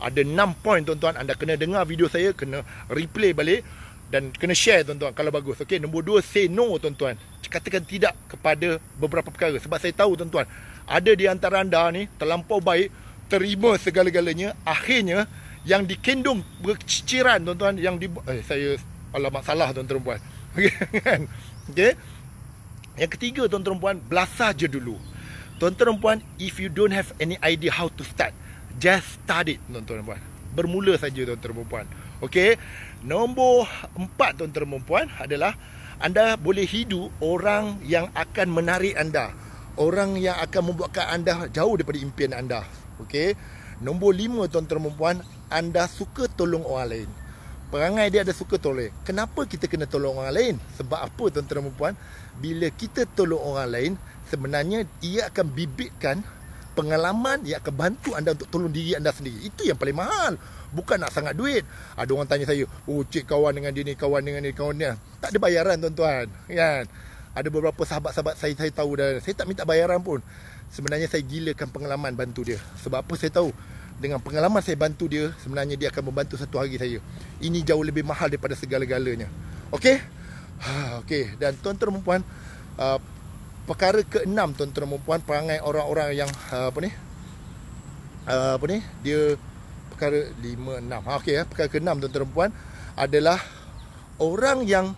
ada 6 point tuan-tuan anda kena dengar video saya kena replay balik dan kena share tuan-tuan kalau bagus okey nombor dua say no tuan-tuan katakan tidak kepada beberapa perkara sebab saya tahu tuan-tuan ada di antara anda ni terlampau baik terima segala-galanya akhirnya yang dikendung berciciran tuan-tuan yang di eh, saya alamat salah tuan-tuan perempuan okey kan? okay. yang ketiga tuan-tuan perempuan belasah je dulu tuan-tuan perempuan if you don't have any idea how to start just start it tuan-tuan perempuan bermula saja tuan-tuan perempuan okey Nombor empat tuan-tuan dan puan adalah anda boleh hidu orang yang akan menarik anda. Orang yang akan membuatkan anda jauh daripada impian anda. Okey. Nombor lima tuan-tuan dan puan anda suka tolong orang lain. Perangai dia ada suka tolong. Kenapa kita kena tolong orang lain? Sebab apa tuan-tuan dan puan? Bila kita tolong orang lain, sebenarnya ia akan bibitkan pengalaman yang akan bantu anda untuk tolong diri anda sendiri. Itu yang paling mahal. Bukan nak sangat duit Ada orang tanya saya Oh cik kawan dengan dia ni Kawan dengan dia kawan dia Tak ada bayaran tuan-tuan Kan Ada beberapa sahabat-sahabat saya Saya tahu dah. Saya tak minta bayaran pun Sebenarnya saya gilakan pengalaman bantu dia Sebab apa saya tahu Dengan pengalaman saya bantu dia Sebenarnya dia akan membantu satu hari saya Ini jauh lebih mahal daripada segala-galanya Okey ha, Okay. Dan tuan-tuan dan puan uh, Perkara keenam tuan-tuan dan puan Perangai orang-orang yang uh, Apa ni uh, Apa ni Dia perkara 5 6. Ha okey ya, perkara ke-6 tuan-tuan dan puan adalah orang yang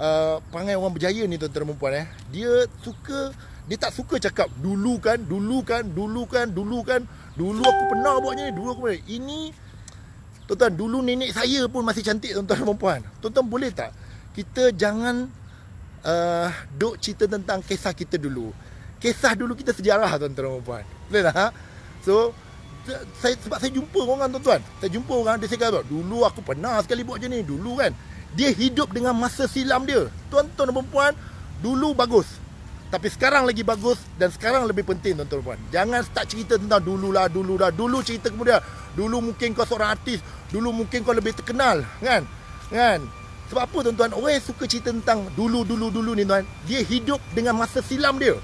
uh, pangai orang berjaya ni tuan-tuan dan puan eh. Dia suka dia tak suka cakap dulu kan, dulu kan, dulu kan, dulu kan. Dulu aku pernah buat ni, dulu aku pernah. Ini tuan-tuan, dulu nenek saya pun masih cantik tuan-tuan dan puan. Tuan-tuan boleh tak? Kita jangan uh, duk cerita tentang kisah kita dulu. Kisah dulu kita sejarah tuan-tuan dan puan. Boleh tak? Ha? So, saya sebab saya jumpa orang tuan-tuan. Saya jumpa orang dia cakap dulu aku pernah sekali buat je ni. Dulu kan. Dia hidup dengan masa silam dia. Tuan-tuan dan puan dulu bagus. Tapi sekarang lagi bagus dan sekarang lebih penting tuan-tuan dan puan. Jangan start cerita tentang dulu dululah, dulu cerita kemudian. Dulu mungkin kau seorang artis, dulu mungkin kau lebih terkenal, kan? Kan? Sebab apa tuan-tuan? Orang yang suka cerita tentang dulu-dulu-dulu ni tuan, dia hidup dengan masa silam dia.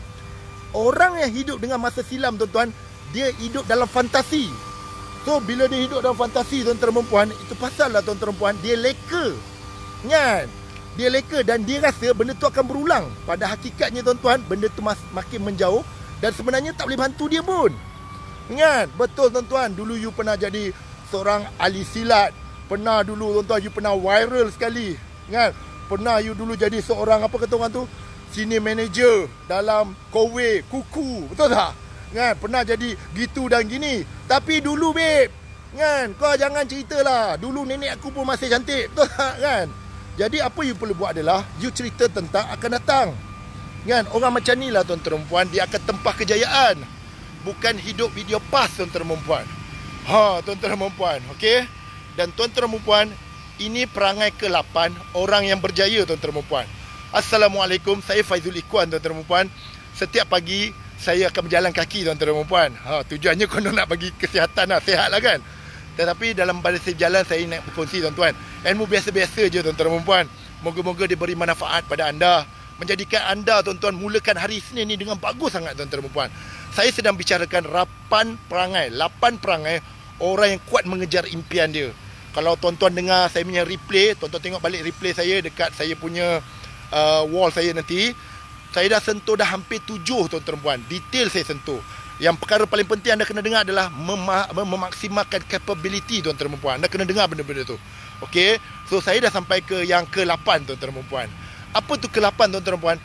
Orang yang hidup dengan masa silam tuan-tuan, dia hidup dalam fantasi. So bila dia hidup dalam fantasi tuan perempuan itu pasal lah tuan perempuan dia leka. Kan? Dia leka dan dia rasa benda tu akan berulang. Pada hakikatnya tuan-tuan, benda tu mas- makin menjauh dan sebenarnya tak boleh bantu dia pun. Kan? Betul tuan-tuan, dulu you pernah jadi seorang ahli silat. Pernah dulu tuan-tuan you pernah viral sekali. Kan? Pernah you dulu jadi seorang apa kata orang tu? Senior manager dalam Kowe Kuku. Betul tak? kan pernah jadi gitu dan gini tapi dulu babe kan kau jangan cerita lah. dulu nenek aku pun masih cantik betul tak kan jadi apa you perlu buat adalah you cerita tentang akan datang kan orang macam ni lah tuan-tuan dan puan dia akan tempah kejayaan bukan hidup video pas tuan-tuan dan puan ha tuan-tuan dan puan okey dan tuan-tuan dan puan ini perangai ke-8 orang yang berjaya tuan-tuan dan puan Assalamualaikum saya Faizul Ikwan tuan-tuan dan puan setiap pagi saya akan berjalan kaki tuan-tuan dan puan-puan. Ha, tujuannya kalau nak bagi kesihatan lah, sehat lah kan. Tetapi dalam pada saya berjalan, saya naik berkongsi tuan-tuan. Ilmu biasa-biasa je tuan-tuan dan puan-puan. Moga-moga dia beri manfaat pada anda. Menjadikan anda tuan-tuan mulakan hari Senin ni dengan bagus sangat tuan-tuan dan puan-puan. Saya sedang bicarakan rapan perangai. Lapan perangai orang yang kuat mengejar impian dia. Kalau tuan-tuan dengar saya punya replay, tuan-tuan tengok balik replay saya dekat saya punya uh, wall saya nanti saya dah sentuh dah hampir tujuh tuan perempuan detail saya sentuh yang perkara paling penting anda kena dengar adalah mema- memaksimalkan capability tuan perempuan anda kena dengar benda-benda tu okey so saya dah sampai ke yang ke-8 tuan perempuan apa tu ke-8 tuan perempuan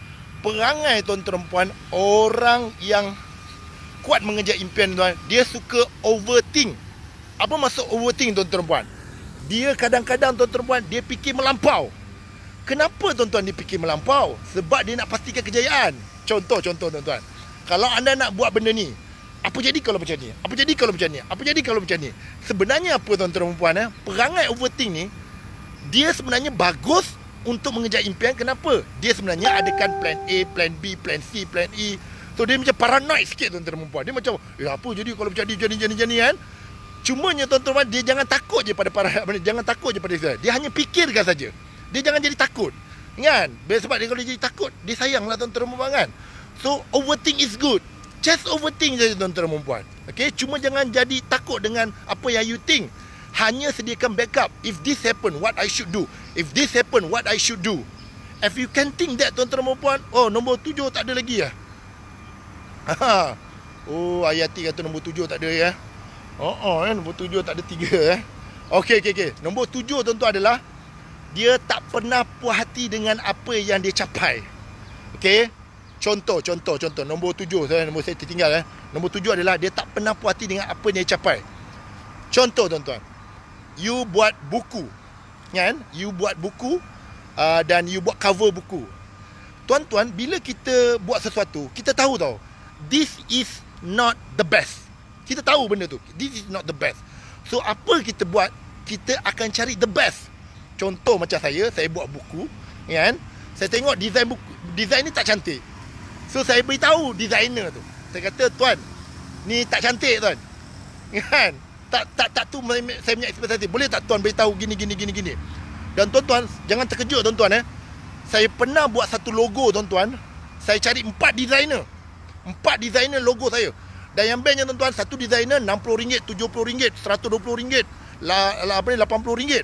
perangai tuan perempuan orang yang kuat mengejar impian tuan dia suka overthink apa maksud overthink tuan perempuan dia kadang-kadang tuan perempuan dia fikir melampau Kenapa tuan-tuan ni fikir melampau? Sebab dia nak pastikan kejayaan. Contoh-contoh tuan-tuan. Kalau anda nak buat benda ni, apa jadi kalau macam ni? Apa jadi kalau macam ni? Apa jadi kalau macam ni? Sebenarnya apa tuan-tuan dan puan-puan? Eh? Perangai overthink ni, dia sebenarnya bagus untuk mengejar impian. Kenapa? Dia sebenarnya adakan plan A, plan B, plan C, plan E. So dia macam paranoid sikit tuan-tuan dan puan-puan. Dia macam, ya apa jadi kalau macam ni, macam ni, macam ni kan? Cumanya tuan-tuan dia jangan takut je pada para jangan takut je pada saya. Dia hanya fikirkan saja. Dia jangan jadi takut Kan Sebab dia kalau jadi takut Dia sayang lah tuan-tuan perempuan kan So overthink is good Just overthink saja tuan-tuan perempuan Okay Cuma jangan jadi takut dengan Apa yang you think Hanya sediakan backup If this happen What I should do If this happen What I should do If you can think that tuan-tuan perempuan Oh nombor tujuh tak ada lagi ya ah. Haha Oh Ayati kata nombor tujuh tak ada ya Oh, oh eh, nombor tujuh tak ada tiga eh. Okay okay, okey. Nombor tujuh tentu adalah dia tak pernah puas hati dengan apa yang dia capai. Okey? Contoh, contoh, contoh. Nombor tujuh. Saya, nombor saya tertinggal. Eh. Nombor tujuh adalah dia tak pernah puas hati dengan apa yang dia capai. Contoh, tuan-tuan. You buat buku. Kan? You buat buku uh, dan you buat cover buku. Tuan-tuan, bila kita buat sesuatu, kita tahu tau. This is not the best. Kita tahu benda tu. This is not the best. So, apa kita buat, kita akan cari the best. Contoh macam saya, saya buat buku, ya kan? Saya tengok design buku, design ni tak cantik. So saya beritahu designer tu. Saya kata, "Tuan, ni tak cantik, tuan." Ya kan? Tak tak tak tu saya punya ekspektasi. Boleh tak tuan beritahu gini gini gini gini? Dan tuan-tuan, jangan terkejut tuan-tuan eh. Saya pernah buat satu logo tuan-tuan. Saya cari empat designer. Empat designer logo saya. Dan yang bestnya tuan-tuan, satu designer RM60, RM70, RM120, lah, lah, apa ni, RM80.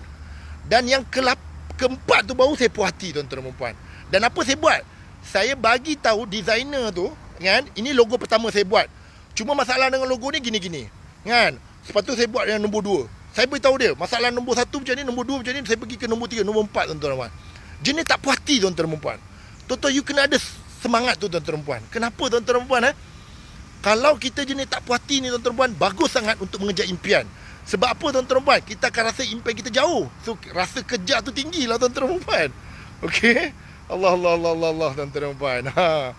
Dan yang kelap keempat tu baru saya puas hati tuan-tuan dan puan. Dan apa saya buat? Saya bagi tahu designer tu kan, ini logo pertama saya buat. Cuma masalah dengan logo ni gini-gini. Kan? Sebab tu saya buat yang nombor dua. Saya beritahu dia, masalah nombor satu macam ni, nombor dua macam ni, saya pergi ke nombor tiga, nombor empat tuan-tuan dan puan. Jenis tak puas hati tuan-tuan dan puan. Tuan-tuan, you kena ada semangat tu tuan-tuan dan puan. Kenapa tuan-tuan dan puan? Eh? Kalau kita jenis tak puas hati ni tuan-tuan dan puan, bagus sangat untuk mengejar impian. Sebab apa tuan-tuan perempuan? Kita akan rasa impact kita jauh. So rasa kejar tu tinggilah tuan-tuan perempuan. Okey. Allah Allah Allah Allah, Allah tuan-tuan perempuan. Ha.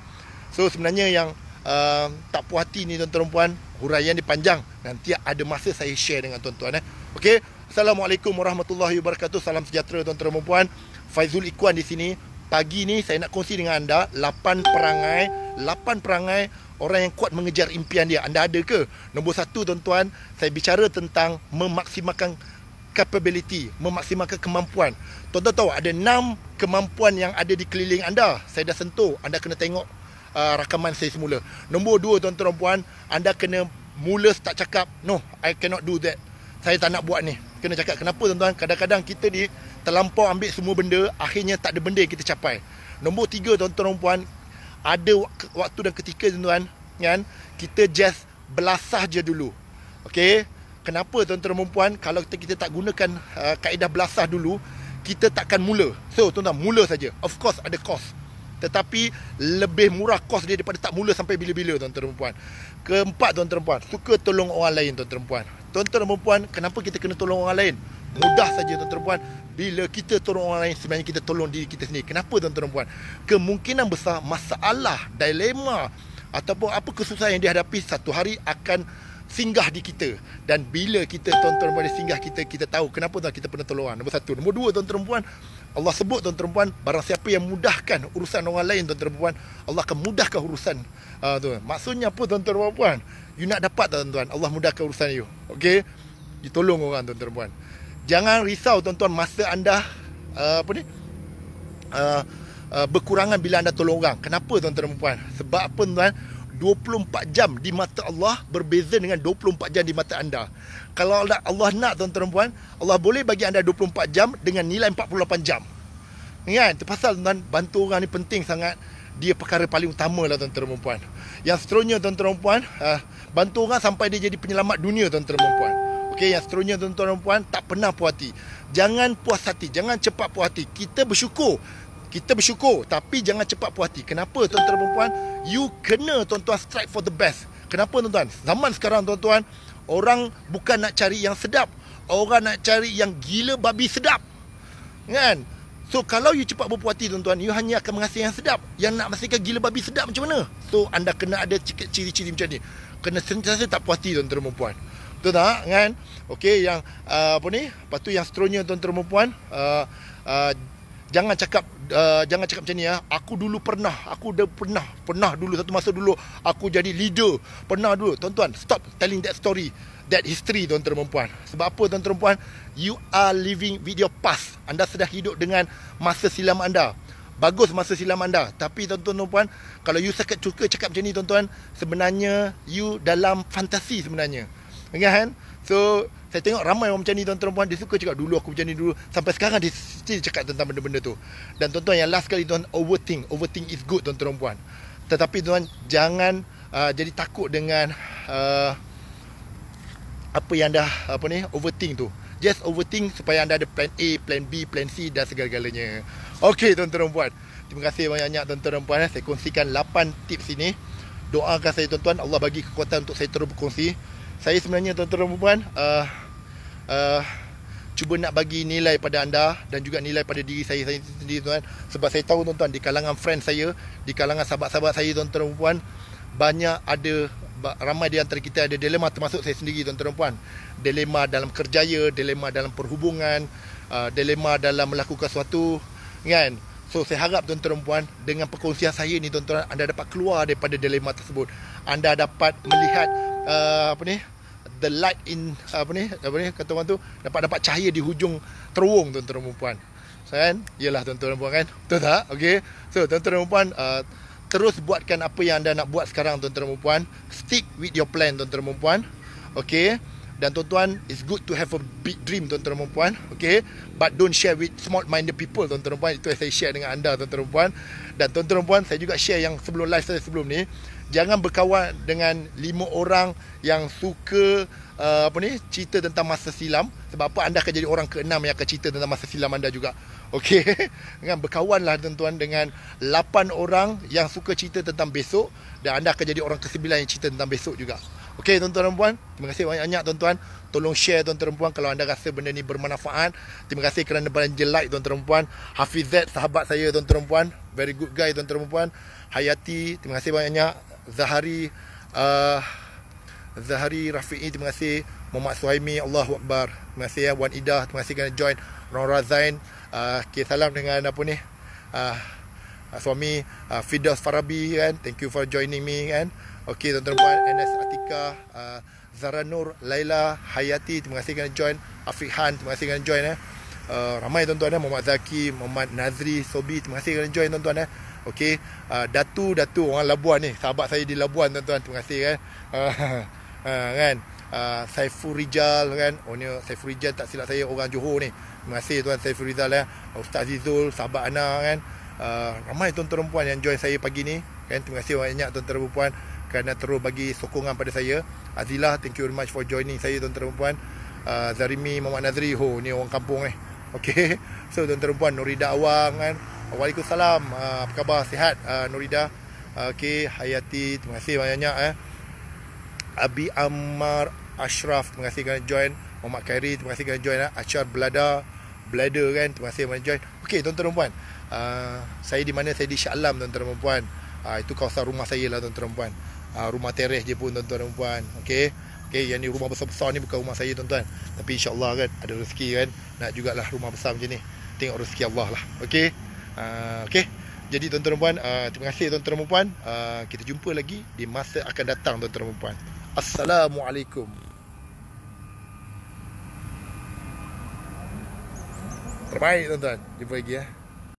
So sebenarnya yang uh, tak puas hati ni tuan-tuan perempuan, huraian dia panjang. Nanti ada masa saya share dengan tuan-tuan eh. Okey. Assalamualaikum warahmatullahi wabarakatuh. Salam sejahtera tuan-tuan perempuan. Faizul Ikwan di sini. Pagi ni saya nak kongsi dengan anda 8 perangai 8 perangai orang yang kuat mengejar impian dia. Anda ada ke? Nombor satu tuan-tuan, saya bicara tentang memaksimalkan capability, memaksimalkan kemampuan. Tuan-tuan tahu ada enam kemampuan yang ada di keliling anda. Saya dah sentuh, anda kena tengok uh, rakaman saya semula. Nombor dua tuan-tuan dan puan, anda kena mula tak cakap, no, I cannot do that. Saya tak nak buat ni. Kena cakap kenapa tuan-tuan? Kadang-kadang kita di terlampau ambil semua benda, akhirnya tak ada benda yang kita capai. Nombor tiga tuan-tuan dan puan, ada waktu dan ketika tuan-tuan kan kita just belasah je dulu. Okey. Kenapa tuan-tuan dan puan kalau kita, kita tak gunakan uh, kaedah belasah dulu kita takkan mula. So tuan-tuan mula saja. Of course ada cost. Tetapi lebih murah kos dia daripada tak mula sampai bila-bila tuan-tuan dan puan. Keempat tuan-tuan dan puan, suka tolong orang lain tuan-tuan dan puan. Tuan-tuan dan puan, kenapa kita kena tolong orang lain? Mudah saja tuan-tuan puan Bila kita tolong orang lain Sebenarnya kita tolong diri kita sendiri Kenapa tuan-tuan dan puan Kemungkinan besar masalah Dilema Ataupun apa kesusahan yang dihadapi Satu hari akan singgah di kita Dan bila kita tuan-tuan dan puan Singgah kita Kita tahu kenapa tuan kita pernah tolong orang Nombor satu Nombor dua tuan-tuan dan puan Allah sebut tuan-tuan puan Barang siapa yang mudahkan urusan orang lain tuan-tuan puan Allah akan mudahkan urusan uh, ah, tu. Maksudnya apa tuan-tuan puan You nak dapat tak tuan-tuan Allah mudahkan urusan you Okay You tolong orang tuan-tuan puan jangan risau tuan-tuan masa anda uh, apa ni uh, uh, berkurangan bila anda tolong orang kenapa tuan-tuan dan puan sebab apa tuan 24 jam di mata Allah berbeza dengan 24 jam di mata anda. Kalau Allah nak tuan-tuan dan puan, Allah boleh bagi anda 24 jam dengan nilai 48 jam. Kan? Itu pasal tuan bantu orang ni penting sangat. Dia perkara paling utama lah tuan-tuan dan puan. Yang seterusnya tuan-tuan dan puan, uh, bantu orang sampai dia jadi penyelamat dunia tuan-tuan dan puan. Okey, yang seterusnya tuan-tuan dan puan tak pernah puas hati. Jangan puas hati, jangan cepat puas hati. Kita bersyukur. Kita bersyukur tapi jangan cepat puas hati. Kenapa tuan-tuan dan puan? You kena tuan-tuan strike for the best. Kenapa tuan-tuan? Zaman sekarang tuan-tuan, orang bukan nak cari yang sedap. Orang nak cari yang gila babi sedap. Kan? So kalau you cepat berpuas hati tuan-tuan, you hanya akan menghasilkan yang sedap. Yang nak menghasilkan gila babi sedap macam mana? So anda kena ada ciri-ciri macam ni. Kena sentiasa tak puas hati tuan-tuan dan puan tu tak kan okey yang uh, apa ni lepas tu yang seterusnya tuan-tuan dan puan uh, uh, jangan cakap uh, jangan cakap macam ni ya aku dulu pernah aku dah pernah pernah dulu satu masa dulu aku jadi leader pernah dulu tuan-tuan stop telling that story that history tuan-tuan dan puan sebab apa tuan-tuan dan puan you are living with your past anda sudah hidup dengan masa silam anda Bagus masa silam anda Tapi tuan-tuan dan puan Kalau you sakit cuka cakap macam ni tuan-tuan Sebenarnya you dalam fantasi sebenarnya Okay, kan? So, saya tengok ramai orang macam ni tuan-tuan puan dia suka cakap dulu aku macam ni dulu sampai sekarang dia still cakap tentang benda-benda tu. Dan tuan-tuan yang last kali tuan overthink, overthink is good tuan-tuan puan. Tetapi tuan jangan uh, jadi takut dengan uh, apa yang dah apa ni overthink tu. Just overthink supaya anda ada plan A, plan B, plan C dan segala-galanya. Okay tuan-tuan puan. Terima kasih banyak-banyak tuan-tuan puan. Saya kongsikan 8 tips ini. Doakan saya tuan-tuan Allah bagi kekuatan untuk saya terus berkongsi saya sebenarnya tuan-tuan dan uh, uh, cuba nak bagi nilai pada anda dan juga nilai pada diri saya, saya sendiri tuan sebab saya tahu tuan-tuan di kalangan friend saya di kalangan sahabat-sahabat saya tuan-tuan dan banyak ada ramai di antara kita ada dilema termasuk saya sendiri tuan-tuan dan dilema dalam kerjaya dilema dalam perhubungan uh, dilema dalam melakukan sesuatu kan So saya harap tuan-tuan dan dengan perkongsian saya ni tuan-tuan anda dapat keluar daripada dilema tersebut. Anda dapat melihat uh, apa ni? the light in apa ni apa ni kata orang tu dapat dapat cahaya di hujung terowong tuan-tuan dan puan kan iyalah tuan-tuan dan puan kan betul tak okey so tuan-tuan dan puan uh, terus buatkan apa yang anda nak buat sekarang tuan-tuan dan puan stick with your plan tuan-tuan dan puan okey dan tuan-tuan it's good to have a big dream tuan-tuan dan puan okey but don't share with small minded people tuan-tuan dan puan itu saya share dengan anda tuan-tuan dan puan dan tuan-tuan dan puan saya juga share yang sebelum live saya sebelum ni jangan berkawan dengan lima orang yang suka uh, apa ni cerita tentang masa silam sebab apa anda akan jadi orang keenam yang akan cerita tentang masa silam anda juga okey dengan berkawanlah tuan-tuan dengan lapan orang yang suka cerita tentang besok dan anda akan jadi orang kesembilan yang cerita tentang besok juga okey tuan-tuan dan puan terima kasih banyak-banyak tuan-tuan tolong share tuan-tuan dan puan kalau anda rasa benda ni bermanfaat terima kasih kerana belanja like tuan-tuan dan puan Hafiz sahabat saya tuan-tuan dan puan very good guy tuan-tuan dan puan Hayati, terima kasih banyak-banyak. Zahari uh, Zahari Rafi'i terima kasih Muhammad Suhaimi Allahu Akbar terima kasih ya Wan Ida terima kasih kerana join Nora Razain, uh, okay, salam dengan apa ni uh, uh, suami uh, Fidos Farabi kan thank you for joining me kan Okay tuan-tuan puan NS Atika uh, Zara Nur Laila Hayati terima kasih kerana join Afiq Han terima kasih kerana join eh uh, ramai tuan-tuan eh Muhammad Zaki Muhammad Nazri Sobi terima kasih kerana join tuan-tuan eh Okey, uh, Datu Datu orang Labuan ni, sahabat saya di Labuan tuan-tuan. Terima kasih kan. Uh, uh, kan. Uh, Saiful Rijal kan. Oh ni Saiful Rijal tak silap saya orang Johor ni. Terima kasih tuan Saiful Rizal ya. Ustaz Zizul, sahabat Ana kan. Uh, ramai tuan perempuan yang join saya pagi ni kan. Terima kasih banyak tuan perempuan kerana terus bagi sokongan pada saya. Azilah, thank you very much for joining saya tuan perempuan. Uh, Zarimi Muhammad Nazri, oh ni orang kampung eh, okay. So tuan perempuan Nurida Awang kan. Waalaikumsalam. Uh, apa khabar? Sihat uh, Nurida. Uh, ah, Okey, Hayati, terima kasih banyak-banyak eh. Abi Ammar Ashraf, terima kasih kerana join. Muhammad Khairi, terima kasih kerana join. Eh. Achar Blada, Blader kan, terima kasih kerana join. Okey, tuan-tuan dan puan. Uh, saya di mana? Saya di Shah Alam, tuan-tuan dan puan. Uh, itu kawasan rumah saya lah, tuan-tuan dan puan. Uh, rumah teres je pun, tuan-tuan dan puan. Okey. Okey, yang ni rumah besar-besar ni bukan rumah saya, tuan-tuan. Tapi Insyaallah kan ada rezeki kan. Nak jugalah rumah besar macam ni. Tengok rezeki Allah lah. Okay. Ah, okay. Jadi tuan-tuan puan, uh, terima kasih tuan-tuan puan. Uh, ah, kita jumpa lagi di masa akan datang tuan-tuan puan. Assalamualaikum. Terbaik tuan-tuan. Jumpa lagi ya. Eh.